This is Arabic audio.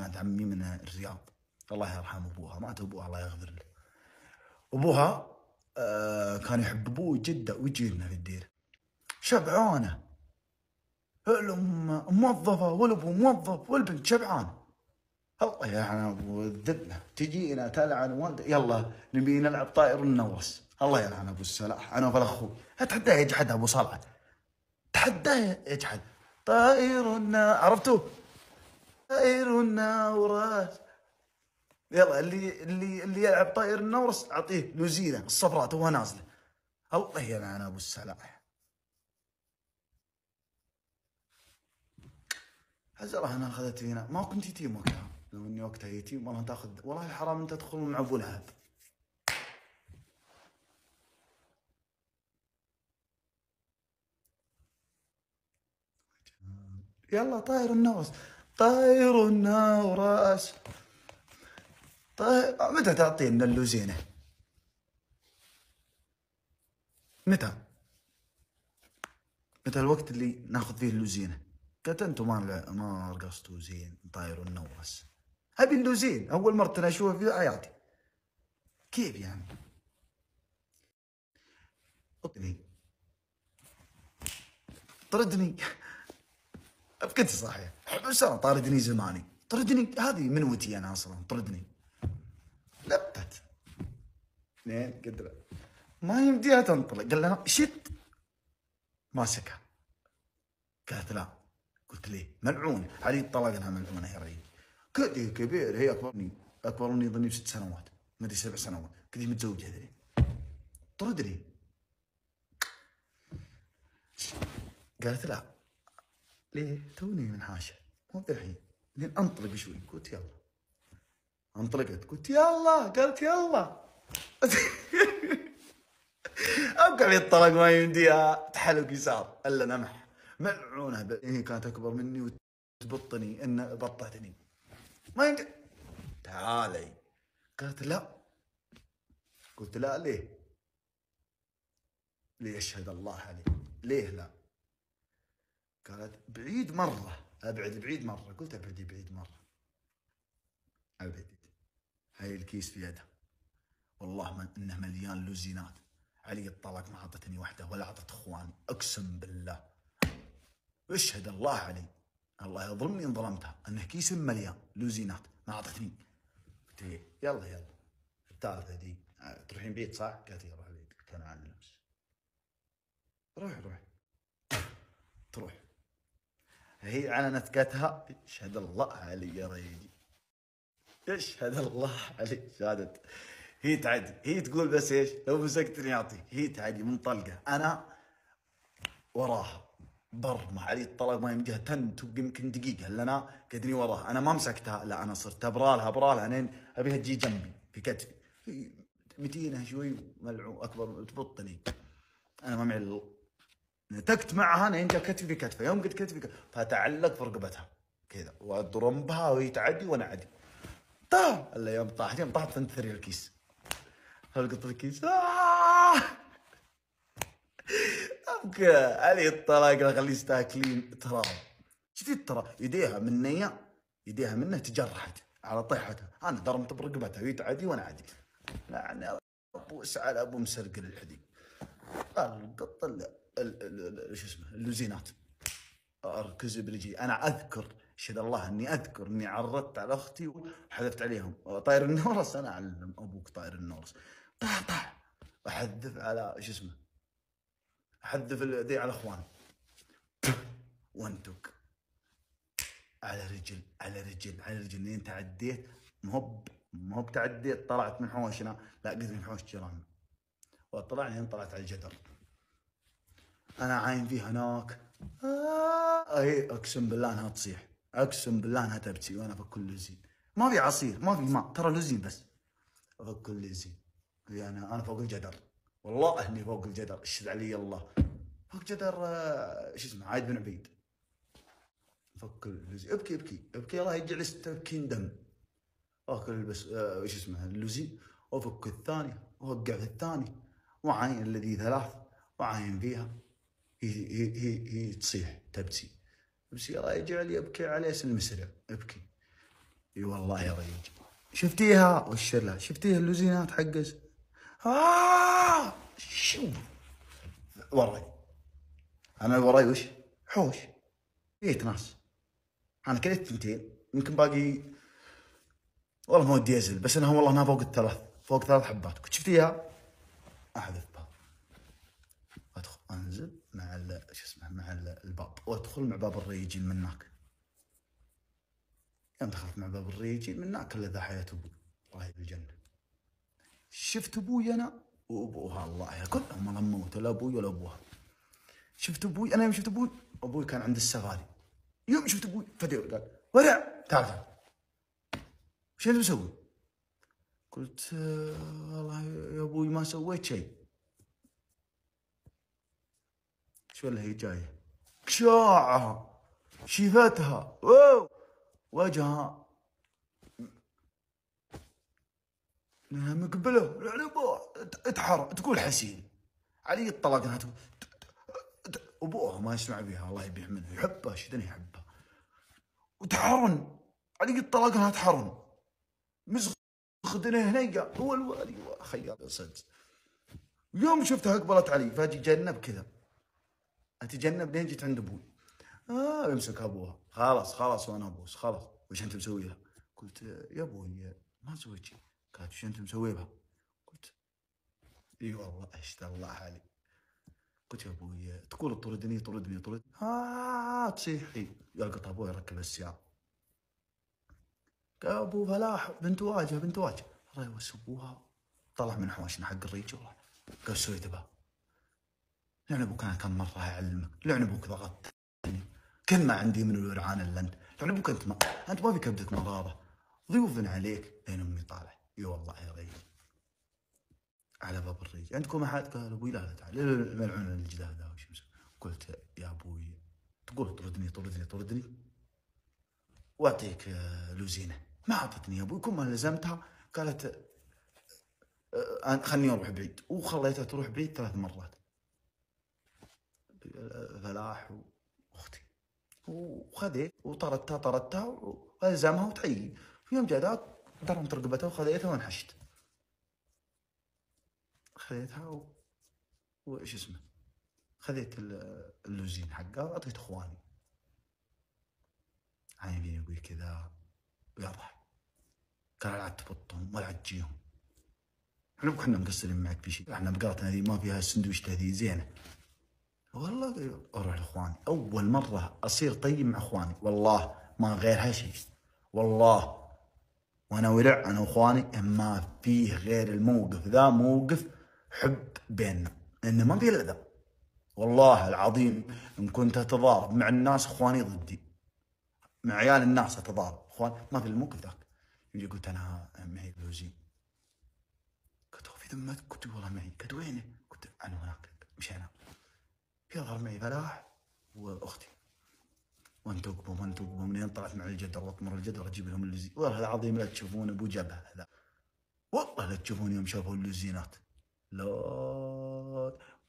بنات عمي من الرياض الله يرحم ابوها مات ابوها الله يغفر له ابوها آه، كان يحب ابوه جدا ويجي لنا في الدير شبعانه الام موظفه والابو موظف والبنت شبعانه الله يعني ابو الذله تجينا تلعن وانت يلا نبي نلعب طائر وننوس الله يلعن ابو السلاح انا والاخو اتحداه يجحد ابو صلعه تحداه يجحد طائر عرفتوا؟ طائر النورس يلا اللي اللي اللي يلعب طائر النورس اعطيه لوزينه الصفراء توها نازله الله يلعن ابو السلاح حزرها انا اخذت فينا ما كنت يتيم وقتها لو اني وقتها يتيم والله تاخذ والله حرام انت تدخل مع ابو لهب يلا طاير النورس طاير النار راس طاير آه، متى تعطينا اللوزينه؟ متى؟ متى الوقت اللي ناخذ فيه اللوزينه؟ قلت انتم ما ما رقصتوا زين طاير النورس ابي اللوزين اول مره انا اشوفه في حياتي كيف يعني؟ اطني طردني كنت صحيح بس انا طاردني زماني طردني هذه منوتي انا اصلا طردني لبت اثنين قدرة ما يمديها تنطلق قال لنا شت ماسكها قالت لا قلت لي ملعون علي انها ملعونه يا رجل كذي إيه كبير هي اكبر مني اكبر مني ظني بست سنوات ما ادري سبع سنوات كذي إيه متزوجه هذي طردني قالت لا ليه؟ توني من حاشه مو الحين لين انطلق شوي قلت يلا انطلقت قلت يلا قالت يلا ابقى الطلق ما يمديها تحلق يسار الا نمح ملعونه ب... هي كانت اكبر مني وتبطني ان بطتني ما يمدي تعالي قالت لا قلت لا ليه؟ ليشهد الله عليه ليه لا؟ قالت بعيد مرة أبعد بعيد مرة قلت أبعدي بعيد مرة أبعدت هاي الكيس في يدها والله من إنه مليان لوزينات علي الطلاق ما أعطتني وحده ولا أعطت إخواني أقسم بالله اشهد الله علي الله يظلمني ان ظلمتها انه كيس مليان لوزينات ما اعطتني قلت لي إيه، يلا يلا الثالثه دي تروحين بيت صح؟ قالت لي إيه، روح بيت قلت انا عن نفسي روح روح تروح هي على نتكتها اشهد الله علي يا ريدي اشهد الله علي شهدت هي تعدي هي تقول بس ايش لو مسكتني يعطيك هي تعدي منطلقه انا وراها بر ما علي الطلاق ما يمديها تنتق يمكن دقيقه الا انا قدني وراها انا ما مسكتها لا انا صرت ابرالها ابرالها لين ابيها تجي جنبي في كتفي متينه شوي ملعون اكبر تبطني انا ما معي نتقت معها انا ينجا كتفي كتفه يوم قلت كتفي فتعلق في رقبتها كذا واضربها بها وهي تعدي وانا اعدي طاح الا يوم طاحت يوم طاحت فانت ثري الكيس القط الكيس آه! اوكي ابكى علي الطلاق لا خليه يستاكلين تراب شفت ترى يديها من يديها منه تجرحت على طيحتها انا درمت برقبتها وهي تعدي وانا اعدي يعني ابوس على ابو مسرقل الحديد القط شو اسمه اللوزينات اركز برجلي انا اذكر شهد الله اني اذكر اني عرضت على اختي وحذفت عليهم طاير النورس انا اعلم ابوك طاير النورس طاح طاح احذف على شو اسمه احذف ذي على اخواني وانتك على رجل على رجل على رجل انت تعديت مو مو تعديت طلعت من حوشنا لا قلت من حوش جيراننا وطلعني طلعت على الجدر انا عاين فيه هناك آه. اي اقسم بالله انها تصيح اقسم بالله انها تبكي وانا بكل لوزين ما في عصير ما في ماء ترى لوزين بس بكل لوزين يعني انا انا فوق الجدر والله اني فوق الجدر اشهد علي الله فوق جدر آه، شو اسمه عايد بن عبيد فك اللوزي ابكي ابكي ابكي الله يجلس تبكين دم اكل بس آه شو اسمه اللوزي وافك الثاني ووقع في الثاني وعاين الذي ثلاث وعاين فيها هي هي هي تصيح تبكي تبكي الله يجعل يبكي على المسرع ابكي اي والله يا ضيج شفتيها وشر لها شفتيها اللوزينات حقز آه شو وراي انا وراي وش حوش بيت ناس انا كليت ثنتين يمكن باقي والله ما ودي ازل بس انا والله انها فوق الثلاث فوق ثلاث حبات كنت شفتيها احذف شو اسمه مع الباب وادخل مع باب الريجين من هناك يوم دخلت مع باب الريجين من هناك الا ذا حياه ابوي الله بالجنه شفت ابوي انا وابوها الله ياكل هم لما موتوا لا ابوي ولا ابوها شفت ابوي انا يوم شفت ابوي ابوي كان عند السغالي يوم شفت ابوي فدير قال ورع تعال تعال وش انت مسوي؟ قلت آه، والله يا ابوي ما سويت شيء شو اللي هي جايه شاعها شفتها واو وجهها انها مقبله يعني تحر تقول حسين علي الطلاق انها تقول ابوها ما يسمع بها الله يبيع منه يحبها شدني يحبها وتحرن علي الطلاق انها تحرن مزخدنا هنا هو الوالي خيال صدق يوم شفتها قبلت علي فاجي جنب كذا اتجنب لين جيت عند ابوي آه يمسك ابوها خلاص خلاص وانا ابوس خلاص وش انت مسوي له؟ قلت يا ابوي ما سويت شيء قالت وش انت مسوي بها؟ قلت اي والله اشتى الله حالي قلت يا ابوي تقول طردني طردني طرد ها آه، تصيحي يلقط ابوي يركب السياره قال ابو فلاح بنت واجه بنت واجه الله ابوها طلع من حواشنا حق الريج والله قال سويت بها لعن ابوك انا كم مره اعلمك لعن ابوك ضغط كل ما عندي من الورعان الا انت لعن ابوك انت ما انت ما في كبدك مراره ضيوف عليك لين امي طالع اي والله يا ريت على باب الريج عندكم احد قال ابوي لا لا تعال ملعون الجدار ذا وش قلت يا ابوي تقول طردني طردني طردني واعطيك آه، لوزينه ما اعطتني يا ابوي كل ما لزمتها قالت آه، آه، خلني اروح بعيد وخليتها تروح بعيد ثلاث مرات فلاح واختي وخذيت وطردتها طردتها والزمها وتعيي في يوم جاء ذاك ضربت رقبتها وخذيتها وانحشت خذيتها و... وش اسمه خذيت اللوزين حقها واعطيت اخواني عن يقول كذا ويضحك قال لا تبطهم ولا تجيهم احنا كنا مقصرين معك في شيء احنا بقرتنا هذه ما فيها سندويشة هذه زينه والله اروح لاخواني اول مره اصير طيب مع اخواني والله ما غير هالشيء والله وانا ولع انا واخواني ما فيه غير الموقف ذا موقف حب بيننا لانه ما في الا والله العظيم ان كنت اتضارب مع الناس اخواني ضدي مع عيال الناس اتضارب اخوان ما في الموقف ذاك يجي قلت انا معي بلوزين قلت في ذمتك قلت والله معي قلت وينه يظهر معي فلاح واختي وانتقبهم وانتقبهم منين طلعت مع الجدر واطمر الجدر اجيب لهم اللزين والله العظيم لا تشوفون ابو جبهه هذا والله لا تشوفون يوم شافوا اللزينات لا